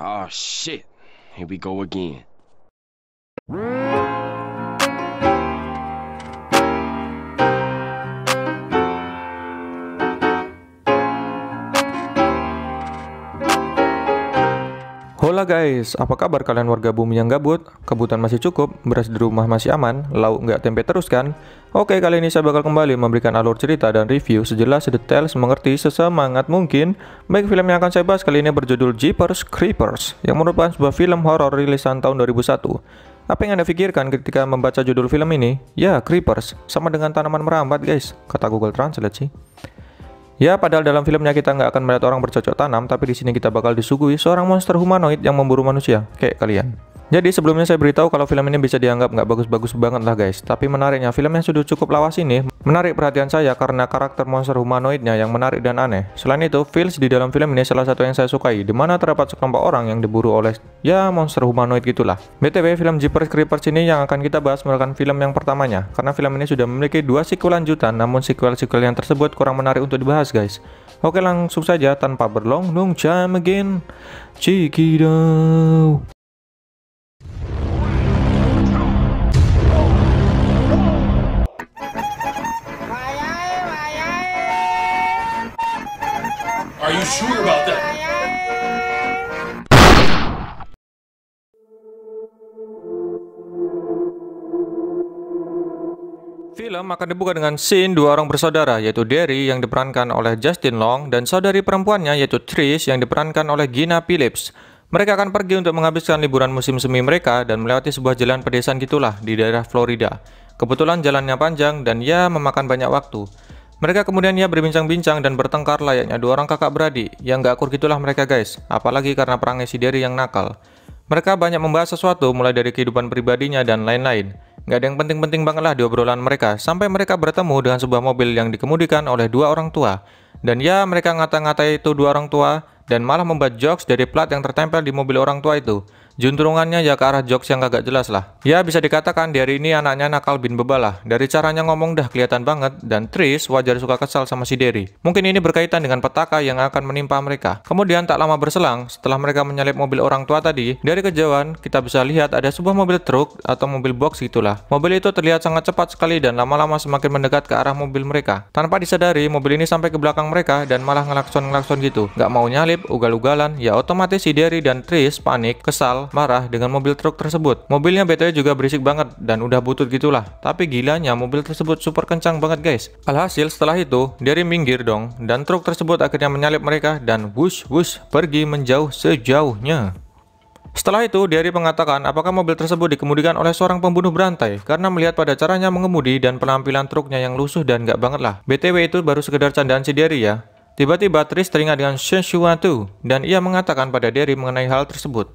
Oh shit! Here we go again. Halo guys, apa kabar kalian warga bumi yang gabut? Kebutuhan masih cukup, beras di rumah masih aman, lauk nggak tempe terus kan? Oke, kali ini saya bakal kembali memberikan alur cerita dan review sejelas detail mengerti sesemangat mungkin. Baik film yang akan saya bahas kali ini berjudul Jeepers Creepers, yang merupakan sebuah film horor rilisan tahun 2001. Apa yang Anda pikirkan ketika membaca judul film ini? Ya, Creepers, sama dengan tanaman merambat guys, kata Google Translate sih. Ya, padahal dalam filmnya kita nggak akan melihat orang bercocok tanam, tapi di sini kita bakal disuguhi seorang monster humanoid yang memburu manusia, kayak kalian. Jadi sebelumnya saya beritahu kalau film ini bisa dianggap nggak bagus-bagus banget lah guys. Tapi menariknya film yang sudah cukup lawas ini menarik perhatian saya karena karakter monster humanoidnya yang menarik dan aneh. Selain itu, feels di dalam film ini salah satu yang saya sukai, di mana terdapat sekelompok orang yang diburu oleh ya monster humanoid gitulah. BTW film Jeepers Creepers ini yang akan kita bahas merupakan film yang pertamanya, karena film ini sudah memiliki dua sequel lanjutan, namun sequel-sequel yang tersebut kurang menarik untuk dibahas guys. Oke langsung saja tanpa berlong-long jam again. Cekidau. sure about that. Film akan dibuka dengan scene dua orang bersaudara yaitu Derry yang diperankan oleh Justin Long dan saudari perempuannya yaitu Trish yang diperankan oleh Gina Phillips. Mereka akan pergi untuk menghabiskan liburan musim semi mereka dan melewati sebuah jalan pedesaan gitulah di daerah Florida. Kebetulan jalannya panjang dan ia ya memakan banyak waktu. Mereka kemudian ya berbincang-bincang dan bertengkar layaknya dua orang kakak beradik, yang gak akur gitulah mereka guys, apalagi karena perangnya si Derry yang nakal. Mereka banyak membahas sesuatu mulai dari kehidupan pribadinya dan lain-lain. Gak ada yang penting-penting banget lah di obrolan mereka, sampai mereka bertemu dengan sebuah mobil yang dikemudikan oleh dua orang tua. Dan ya, mereka ngata-ngatai itu dua orang tua, dan malah membuat jokes dari plat yang tertempel di mobil orang tua itu. Junturungannya ya ke arah jokes yang kagak jelas lah. Ya bisa dikatakan Dari ini anaknya nakal bin bebal lah. Dari caranya ngomong dah kelihatan banget dan Tris wajar suka kesal sama si Derry. Mungkin ini berkaitan dengan petaka yang akan menimpa mereka. Kemudian tak lama berselang, setelah mereka menyalip mobil orang tua tadi, dari kejauhan kita bisa lihat ada sebuah mobil truk atau mobil box gitulah. Mobil itu terlihat sangat cepat sekali dan lama-lama semakin mendekat ke arah mobil mereka. Tanpa disadari, mobil ini sampai ke belakang mereka dan malah ngelakson-ngelakson gitu. Gak mau nyalip, ugal-ugalan, ya otomatis si Derry dan Tris panik, kesal, marah dengan mobil truk tersebut. Mobilnya BTW juga berisik banget dan udah butut gitulah. Tapi gilanya mobil tersebut super kencang banget guys. Alhasil setelah itu, Derry minggir dong dan truk tersebut akhirnya menyalip mereka dan wush wush pergi menjauh sejauhnya. Setelah itu, Derry mengatakan apakah mobil tersebut dikemudikan oleh seorang pembunuh berantai karena melihat pada caranya mengemudi dan penampilan truknya yang lusuh dan gak banget lah. BTW itu baru sekedar candaan si Derry ya. Tiba-tiba Tris teringat dengan Shen Shuatu dan ia mengatakan pada Derry mengenai hal tersebut.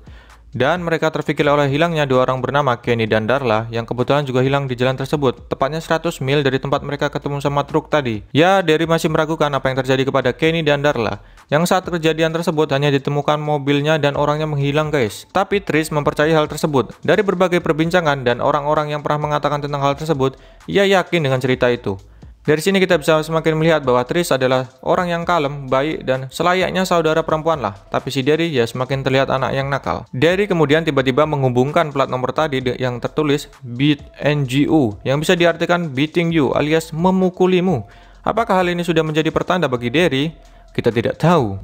Dan mereka terfikir oleh hilangnya dua orang bernama Kenny dan Darla yang kebetulan juga hilang di jalan tersebut, tepatnya 100 mil dari tempat mereka ketemu sama truk tadi. Ya, Derry masih meragukan apa yang terjadi kepada Kenny dan Darla, yang saat kejadian tersebut hanya ditemukan mobilnya dan orangnya menghilang guys. Tapi Tris mempercayai hal tersebut. Dari berbagai perbincangan dan orang-orang yang pernah mengatakan tentang hal tersebut, ia yakin dengan cerita itu. Dari sini kita bisa semakin melihat bahwa Tris adalah orang yang kalem, baik, dan selayaknya saudara perempuan lah. Tapi si Derry ya semakin terlihat anak yang nakal. Derry kemudian tiba-tiba menghubungkan plat nomor tadi yang tertulis Beat NGU, yang bisa diartikan beating you alias memukulimu. Apakah hal ini sudah menjadi pertanda bagi Derry kita tidak tahu.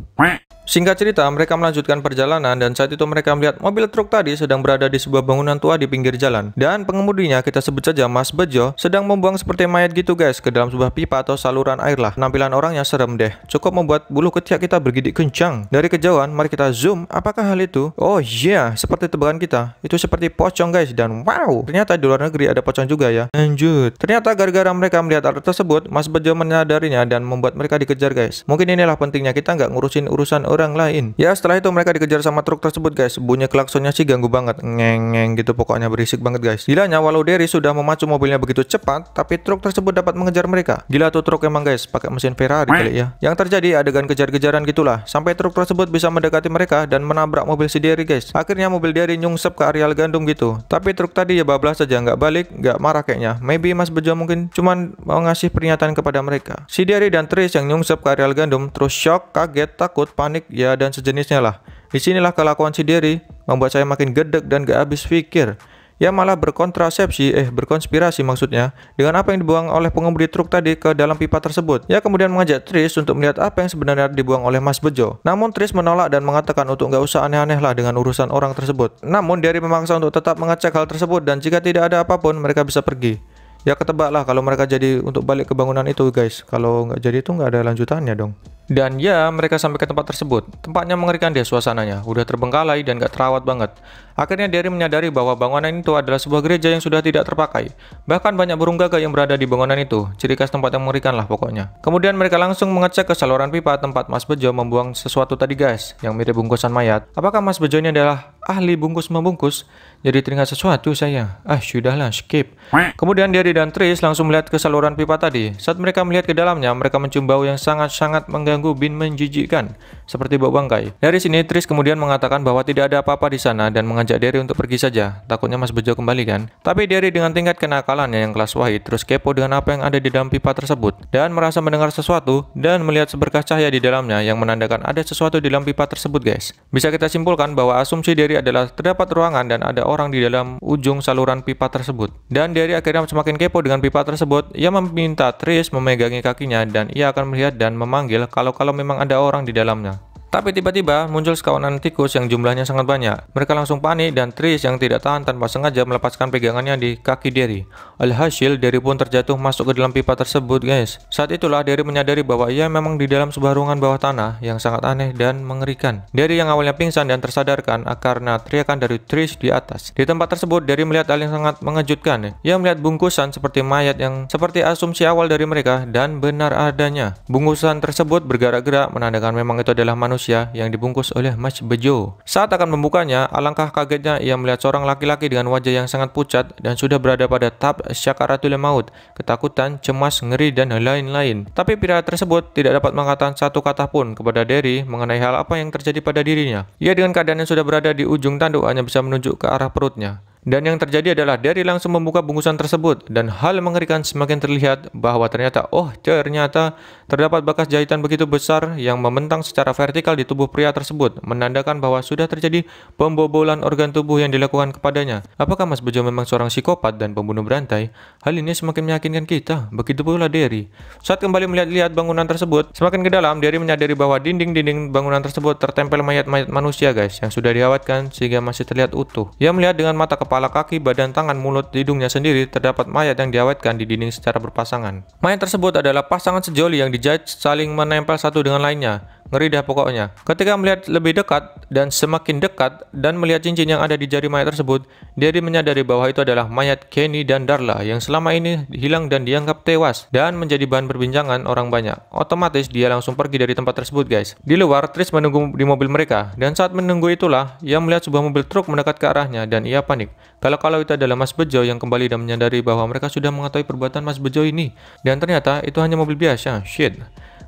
Singkat cerita, mereka melanjutkan perjalanan dan saat itu mereka melihat mobil truk tadi sedang berada di sebuah bangunan tua di pinggir jalan. Dan pengemudinya kita sebut saja Mas Bejo sedang membuang seperti mayat gitu guys ke dalam sebuah pipa atau saluran air lah. Penampilan orangnya serem deh. Cukup membuat bulu ketiak kita bergidik kencang. Dari kejauhan, mari kita zoom. Apakah hal itu? Oh iya, yeah. seperti tebakan kita. Itu seperti pocong guys dan wow, ternyata di luar negeri ada pocong juga ya. Lanjut. Ternyata gara-gara mereka melihat hal tersebut, Mas Bejo menyadarinya dan membuat mereka dikejar guys. Mungkin inilah pentingnya kita nggak ngurusin urusan orang lain. Ya setelah itu mereka dikejar sama truk tersebut guys. Bunyi klaksonnya sih ganggu banget. ngeng gitu pokoknya berisik banget guys. Gilanya walau Derry sudah memacu mobilnya begitu cepat, tapi truk tersebut dapat mengejar mereka. Gila tuh truk emang guys, pakai mesin Ferrari kali ya. Yang terjadi adegan kejar-kejaran gitulah. Sampai truk tersebut bisa mendekati mereka dan menabrak mobil si Derry guys. Akhirnya mobil Derry nyungsep ke areal gandum gitu. Tapi truk tadi ya bablas saja nggak balik, nggak marah kayaknya. Maybe Mas Bejo mungkin cuman mau ngasih peringatan kepada mereka. Si Derry dan Tris yang nyungsep ke areal gandum terus shock, kaget, takut, panik, ya dan sejenisnya lah. Disinilah kelakuan si Derry membuat saya makin gedek dan gak habis pikir. Ya malah berkontrasepsi, eh berkonspirasi maksudnya, dengan apa yang dibuang oleh pengemudi truk tadi ke dalam pipa tersebut. Ya kemudian mengajak Tris untuk melihat apa yang sebenarnya dibuang oleh Mas Bejo. Namun Tris menolak dan mengatakan untuk gak usah aneh-aneh lah dengan urusan orang tersebut. Namun Derry memaksa untuk tetap mengecek hal tersebut dan jika tidak ada apapun mereka bisa pergi ya ketebak lah kalau mereka jadi untuk balik ke bangunan itu guys kalau nggak jadi itu nggak ada lanjutannya dong dan ya, mereka sampai ke tempat tersebut. Tempatnya mengerikan deh suasananya, udah terbengkalai dan gak terawat banget. Akhirnya Derry menyadari bahwa bangunan itu adalah sebuah gereja yang sudah tidak terpakai. Bahkan banyak burung gagak yang berada di bangunan itu, ciri khas tempat yang mengerikan lah pokoknya. Kemudian mereka langsung mengecek ke saluran pipa tempat Mas Bejo membuang sesuatu tadi guys, yang mirip bungkusan mayat. Apakah Mas Bejo ini adalah ahli bungkus-membungkus? Jadi teringat sesuatu saya. Ah, sudahlah, skip. Kemudian Derry dan Tris langsung melihat ke saluran pipa tadi. Saat mereka melihat ke dalamnya, mereka mencium bau yang sangat-sangat mengganggu mengganggu bin menjijikkan, seperti bau bangkai. Dari sini, Tris kemudian mengatakan bahwa tidak ada apa-apa di sana dan mengajak Derry untuk pergi saja, takutnya Mas Bejo kembali kan. Tapi Derry dengan tingkat kenakalannya yang kelas wahid, terus kepo dengan apa yang ada di dalam pipa tersebut, dan merasa mendengar sesuatu, dan melihat seberkas cahaya di dalamnya yang menandakan ada sesuatu di dalam pipa tersebut guys. Bisa kita simpulkan bahwa asumsi Derry adalah terdapat ruangan dan ada orang di dalam ujung saluran pipa tersebut. Dan Derry akhirnya semakin kepo dengan pipa tersebut, ia meminta Tris memegangi kakinya dan ia akan melihat dan memanggil kalau kalau kalau memang ada orang di dalamnya tapi tiba-tiba muncul sekawanan tikus yang jumlahnya sangat banyak. Mereka langsung panik dan Tris yang tidak tahan tanpa sengaja melepaskan pegangannya di kaki Derry. Alhasil Derry pun terjatuh masuk ke dalam pipa tersebut guys. Saat itulah Derry menyadari bahwa ia memang di dalam sebuah ruangan bawah tanah yang sangat aneh dan mengerikan. Derry yang awalnya pingsan dan tersadarkan karena teriakan dari Tris di atas. Di tempat tersebut Derry melihat hal yang sangat mengejutkan. Ia melihat bungkusan seperti mayat yang seperti asumsi awal dari mereka dan benar adanya. Bungkusan tersebut bergerak-gerak menandakan memang itu adalah manusia manusia yang dibungkus oleh Mas Bejo. Saat akan membukanya, alangkah kagetnya ia melihat seorang laki-laki dengan wajah yang sangat pucat dan sudah berada pada tahap syakaratul maut, ketakutan, cemas, ngeri, dan lain-lain. Tapi pria tersebut tidak dapat mengatakan satu kata pun kepada Derry mengenai hal apa yang terjadi pada dirinya. Ia dengan keadaan yang sudah berada di ujung tanduk hanya bisa menunjuk ke arah perutnya. Dan yang terjadi adalah Derry langsung membuka bungkusan tersebut dan hal mengerikan semakin terlihat bahwa ternyata oh ternyata terdapat bekas jahitan begitu besar yang membentang secara vertikal di tubuh pria tersebut menandakan bahwa sudah terjadi pembobolan organ tubuh yang dilakukan kepadanya. Apakah Mas Bejo memang seorang psikopat dan pembunuh berantai? Hal ini semakin meyakinkan kita. Begitu pula Derry. Saat kembali melihat-lihat bangunan tersebut, semakin ke dalam Derry menyadari bahwa dinding-dinding bangunan tersebut tertempel mayat-mayat manusia guys yang sudah diawatkan sehingga masih terlihat utuh. Ia melihat dengan mata kepala kepala kaki, badan, tangan, mulut, hidungnya sendiri terdapat mayat yang diawetkan di dinding secara berpasangan. Mayat tersebut adalah pasangan sejoli yang dijahit saling menempel satu dengan lainnya. Ngeri dah pokoknya. Ketika melihat lebih dekat dan semakin dekat dan melihat cincin yang ada di jari mayat tersebut, Derry menyadari bahwa itu adalah mayat Kenny dan Darla yang selama ini hilang dan dianggap tewas dan menjadi bahan perbincangan orang banyak. Otomatis dia langsung pergi dari tempat tersebut guys. Di luar, Tris menunggu di mobil mereka dan saat menunggu itulah ia melihat sebuah mobil truk mendekat ke arahnya dan ia panik. Kalau-kalau itu adalah Mas Bejo yang kembali dan menyadari bahwa mereka sudah mengetahui perbuatan Mas Bejo ini dan ternyata itu hanya mobil biasa. Shit.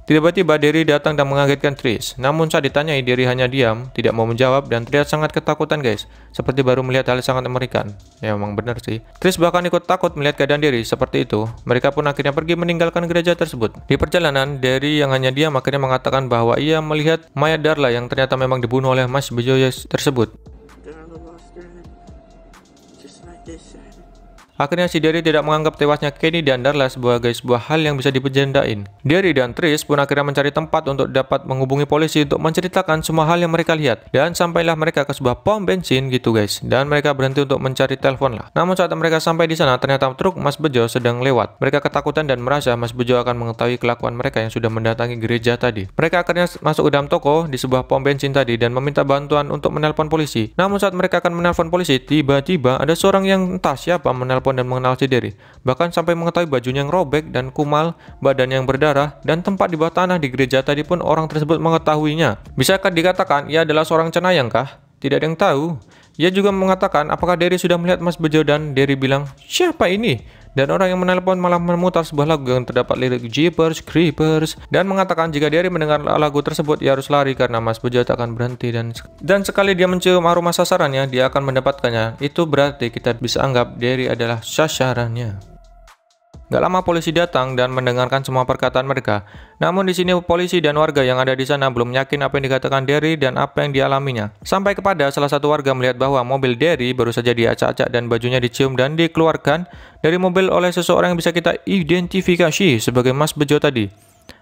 Tiba-tiba Derry datang dan mengagetkan Tris. Namun saat ditanyai, Derry hanya diam, tidak mau menjawab, dan terlihat sangat ketakutan guys. Seperti baru melihat hal yang sangat mengerikan. Ya emang benar sih. Tris bahkan ikut takut melihat keadaan Derry seperti itu. Mereka pun akhirnya pergi meninggalkan gereja tersebut. Di perjalanan, Derry yang hanya diam akhirnya mengatakan bahwa ia melihat mayat Darla yang ternyata memang dibunuh oleh Mas Bejoyes tersebut. Akhirnya si Derry tidak menganggap tewasnya Kenny dan Darla sebagai sebuah hal yang bisa dipejendain. Derry dan Tris pun akhirnya mencari tempat untuk dapat menghubungi polisi untuk menceritakan semua hal yang mereka lihat. Dan sampailah mereka ke sebuah pom bensin gitu guys. Dan mereka berhenti untuk mencari telepon lah. Namun saat mereka sampai di sana ternyata truk Mas Bejo sedang lewat. Mereka ketakutan dan merasa Mas Bejo akan mengetahui kelakuan mereka yang sudah mendatangi gereja tadi. Mereka akhirnya masuk ke dalam toko di sebuah pom bensin tadi dan meminta bantuan untuk menelpon polisi. Namun saat mereka akan menelpon polisi, tiba-tiba ada seorang yang entah siapa menelpon kemampuan dan mengenal Diri, bahkan sampai mengetahui bajunya yang robek dan kumal, badan yang berdarah, dan tempat di bawah tanah di gereja tadi pun orang tersebut mengetahuinya. Bisakah dikatakan ia adalah seorang cenayang kah? Tidak ada yang tahu. Ia juga mengatakan apakah Derry sudah melihat Mas Bejo dan Derry bilang, siapa ini? Dan orang yang menelpon malah memutar sebuah lagu yang terdapat lirik Jeepers, Creepers, dan mengatakan jika dia mendengar lagu tersebut, ia harus lari karena Mas tak akan berhenti. Dan, dan sekali dia mencium aroma sasarannya, dia akan mendapatkannya. Itu berarti kita bisa anggap Derry adalah sasarannya. Gak lama polisi datang dan mendengarkan semua perkataan mereka. Namun di sini polisi dan warga yang ada di sana belum yakin apa yang dikatakan Derry dan apa yang dialaminya. Sampai kepada salah satu warga melihat bahwa mobil Derry baru saja diacak-acak dan bajunya dicium dan dikeluarkan dari mobil oleh seseorang yang bisa kita identifikasi sebagai Mas Bejo tadi.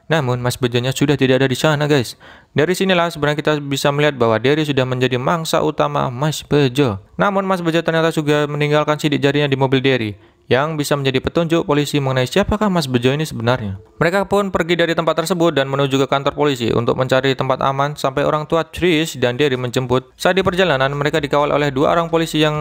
Namun Mas Bejonya sudah tidak ada di sana guys. Dari sinilah sebenarnya kita bisa melihat bahwa Derry sudah menjadi mangsa utama Mas Bejo. Namun Mas Bejo ternyata juga meninggalkan sidik jarinya di mobil Derry yang bisa menjadi petunjuk polisi mengenai siapakah Mas Bejo ini sebenarnya. Mereka pun pergi dari tempat tersebut dan menuju ke kantor polisi untuk mencari tempat aman sampai orang tua Trish dan Derry menjemput. Saat di perjalanan, mereka dikawal oleh dua orang polisi yang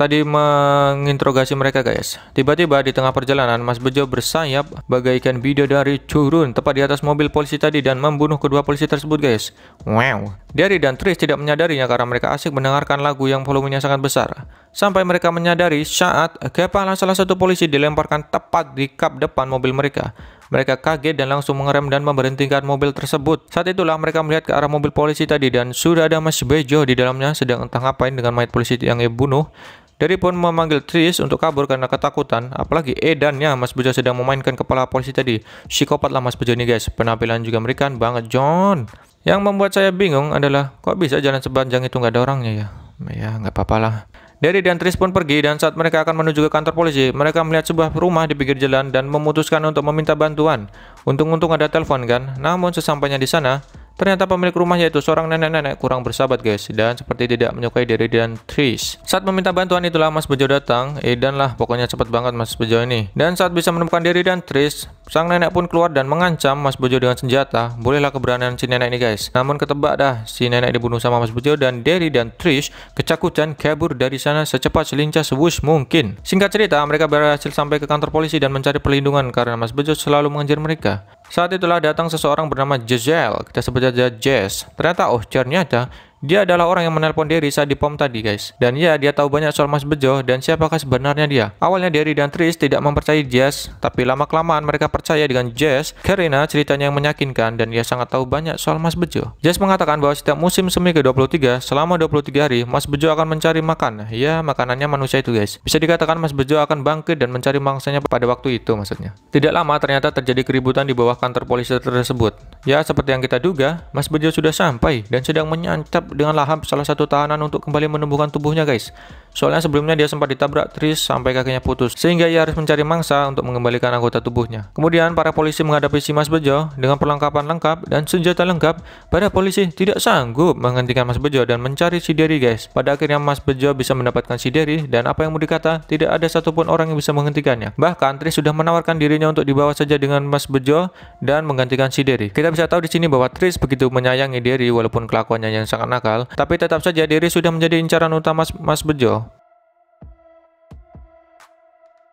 tadi menginterogasi mereka guys. Tiba-tiba di tengah perjalanan, Mas Bejo bersayap bagaikan dari curun tepat di atas mobil polisi tadi dan membunuh kedua polisi tersebut guys. Wow. Derry dan Trish tidak menyadarinya karena mereka asik mendengarkan lagu yang volumenya sangat besar sampai mereka menyadari saat kepala salah satu polisi dilemparkan tepat di kap depan mobil mereka. Mereka kaget dan langsung mengerem dan memberhentikan mobil tersebut. Saat itulah mereka melihat ke arah mobil polisi tadi dan sudah ada Mas Bejo di dalamnya sedang entah ngapain dengan mayat polisi yang ia bunuh. Dari pun memanggil Tris untuk kabur karena ketakutan, apalagi Edannya Mas Bejo sedang memainkan kepala polisi tadi. Psikopat lah Mas Bejo ini guys, penampilan juga mereka banget John. Yang membuat saya bingung adalah kok bisa jalan sepanjang itu nggak ada orangnya ya? Ya nggak apa apalah dari dan Tris pun pergi dan saat mereka akan menuju ke kantor polisi, mereka melihat sebuah rumah di pinggir jalan dan memutuskan untuk meminta bantuan. Untung-untung ada telepon kan, namun sesampainya di sana, Ternyata pemilik rumah yaitu seorang nenek-nenek kurang bersahabat guys dan seperti tidak menyukai diri dan Trish. Saat meminta bantuan itulah Mas Bejo datang, Edan lah pokoknya cepat banget Mas Bejo ini. Dan saat bisa menemukan diri dan Trish, sang nenek pun keluar dan mengancam Mas Bejo dengan senjata. Bolehlah keberanian si nenek ini guys. Namun ketebak dah, si nenek dibunuh sama Mas Bejo dan Derry dan Trish kecakutan kabur dari sana secepat selincah sewus mungkin. Singkat cerita, mereka berhasil sampai ke kantor polisi dan mencari perlindungan karena Mas Bejo selalu mengejar mereka. Saat itulah datang seseorang bernama Jezel kita sebut saja Jez. Ternyata oh, nya ada dia adalah orang yang menelpon Derry saat di pom tadi guys. Dan ya, dia tahu banyak soal Mas Bejo dan siapakah sebenarnya dia. Awalnya Derry dan Tris tidak mempercayai Jess, tapi lama-kelamaan mereka percaya dengan Jess karena ceritanya yang meyakinkan dan dia sangat tahu banyak soal Mas Bejo. Jess mengatakan bahwa setiap musim semi ke-23, selama 23 hari, Mas Bejo akan mencari makan. Ya, makanannya manusia itu guys. Bisa dikatakan Mas Bejo akan bangkit dan mencari mangsanya pada waktu itu maksudnya. Tidak lama ternyata terjadi keributan di bawah kantor polisi tersebut. Ya, seperti yang kita duga, Mas Bejo sudah sampai dan sedang menyantap dengan Lahap salah satu tahanan untuk kembali menumbuhkan tubuhnya guys. Soalnya sebelumnya dia sempat ditabrak Tris sampai kakinya putus, sehingga ia harus mencari mangsa untuk mengembalikan anggota tubuhnya. Kemudian para polisi menghadapi si Mas Bejo dengan perlengkapan lengkap dan senjata lengkap, para polisi tidak sanggup menghentikan Mas Bejo dan mencari si Derry guys. Pada akhirnya Mas Bejo bisa mendapatkan si Derry dan apa yang mau dikata, tidak ada satupun orang yang bisa menghentikannya. Bahkan Tris sudah menawarkan dirinya untuk dibawa saja dengan Mas Bejo dan menggantikan si Derry. Kita bisa tahu di sini bahwa Tris begitu menyayangi Derry walaupun kelakuannya yang sangat nakal, tapi tetap saja Diri sudah menjadi incaran utama Mas Bejo.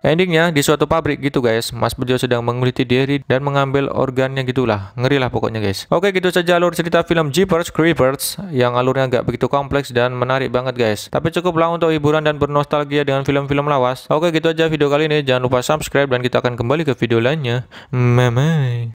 Endingnya di suatu pabrik gitu guys, Mas Bejo sedang menguliti Diri dan mengambil organnya gitulah, lah pokoknya guys. Oke gitu saja alur cerita film Jeepers Creepers yang alurnya nggak begitu kompleks dan menarik banget guys. Tapi cukuplah untuk hiburan dan bernostalgia dengan film-film lawas. Oke gitu aja video kali ini, jangan lupa subscribe dan kita akan kembali ke video lainnya. bye.